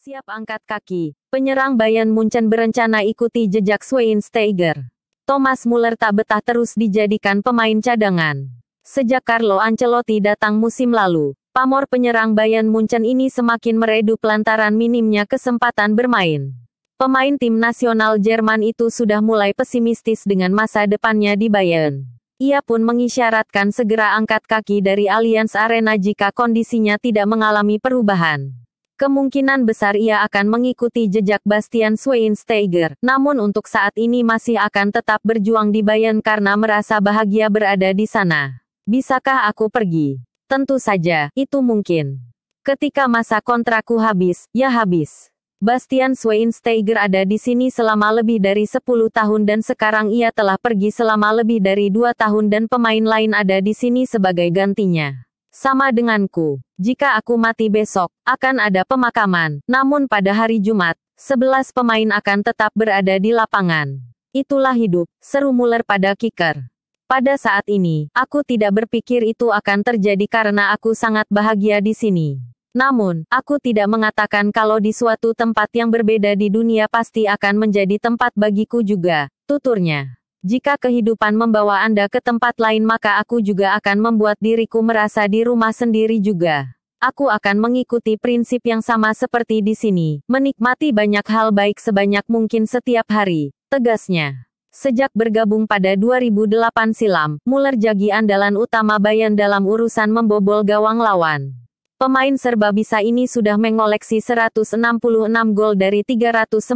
Siap angkat kaki, penyerang Bayern Munchen berencana ikuti jejak Steiger. Thomas Muller tak betah terus dijadikan pemain cadangan. Sejak Carlo Ancelotti datang musim lalu, pamor penyerang Bayern Munchen ini semakin meredup lantaran minimnya kesempatan bermain. Pemain tim nasional Jerman itu sudah mulai pesimistis dengan masa depannya di Bayern. Ia pun mengisyaratkan segera angkat kaki dari Allianz Arena jika kondisinya tidak mengalami perubahan kemungkinan besar ia akan mengikuti jejak Bastian Schweinsteiger. Namun untuk saat ini masih akan tetap berjuang di Bayern karena merasa bahagia berada di sana. Bisakah aku pergi? Tentu saja, itu mungkin. Ketika masa kontrakku habis, ya habis. Bastian Schweinsteiger ada di sini selama lebih dari 10 tahun dan sekarang ia telah pergi selama lebih dari dua tahun dan pemain lain ada di sini sebagai gantinya. Sama denganku, jika aku mati besok, akan ada pemakaman. Namun pada hari Jumat, 11 pemain akan tetap berada di lapangan. Itulah hidup, seru Muller pada kicker. Pada saat ini, aku tidak berpikir itu akan terjadi karena aku sangat bahagia di sini. Namun, aku tidak mengatakan kalau di suatu tempat yang berbeda di dunia pasti akan menjadi tempat bagiku juga, tuturnya. Jika kehidupan membawa Anda ke tempat lain maka aku juga akan membuat diriku merasa di rumah sendiri juga. Aku akan mengikuti prinsip yang sama seperti di sini, menikmati banyak hal baik sebanyak mungkin setiap hari, tegasnya. Sejak bergabung pada 2008 silam, Muller jadi andalan utama Bayern dalam urusan membobol gawang lawan. Pemain serba bisa ini sudah mengoleksi 166 gol dari 399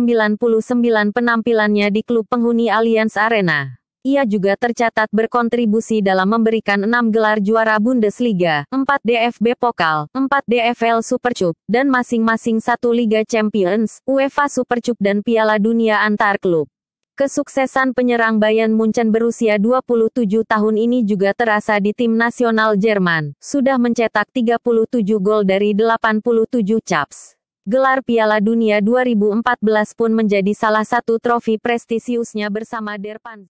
penampilannya di klub penghuni Allianz Arena. Ia juga tercatat berkontribusi dalam memberikan 6 gelar juara Bundesliga, 4 DFB Pokal, 4 DFL Super Cup, dan masing-masing satu Liga Champions, UEFA Super Cup dan Piala Dunia antar klub. Kesuksesan penyerang Bayern Munchen berusia 27 tahun ini juga terasa di tim nasional Jerman, sudah mencetak 37 gol dari 87 caps. Gelar Piala Dunia 2014 pun menjadi salah satu trofi prestisiusnya bersama Der